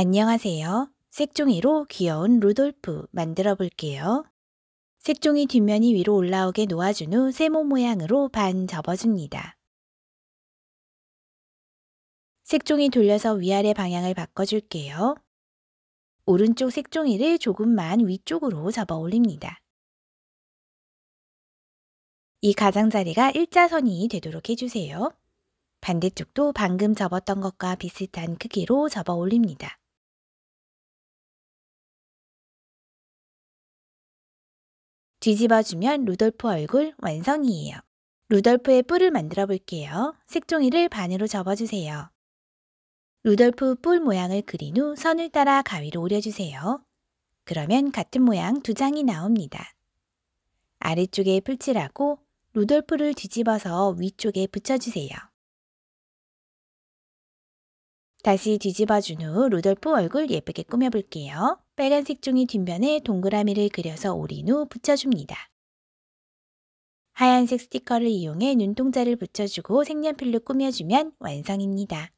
안녕하세요. 색종이로 귀여운 루돌프 만들어 볼게요. 색종이 뒷면이 위로 올라오게 놓아준 후 세모 모양으로 반 접어줍니다. 색종이 돌려서 위아래 방향을 바꿔줄게요. 오른쪽 색종이를 조금만 위쪽으로 접어 올립니다. 이 가장자리가 일자선이 되도록 해주세요. 반대쪽도 방금 접었던 것과 비슷한 크기로 접어 올립니다. 뒤집어주면 루돌프 얼굴 완성이에요. 루돌프의 뿔을 만들어 볼게요. 색종이를 반으로 접어주세요. 루돌프 뿔 모양을 그린 후 선을 따라 가위로 오려주세요. 그러면 같은 모양 두 장이 나옵니다. 아래쪽에 풀칠하고 루돌프를 뒤집어서 위쪽에 붙여주세요. 다시 뒤집어준 후 루돌프 얼굴 예쁘게 꾸며볼게요. 빨간색 종이 뒷면에 동그라미를 그려서 오린 후 붙여줍니다. 하얀색 스티커를 이용해 눈동자를 붙여주고 색연필로 꾸며주면 완성입니다.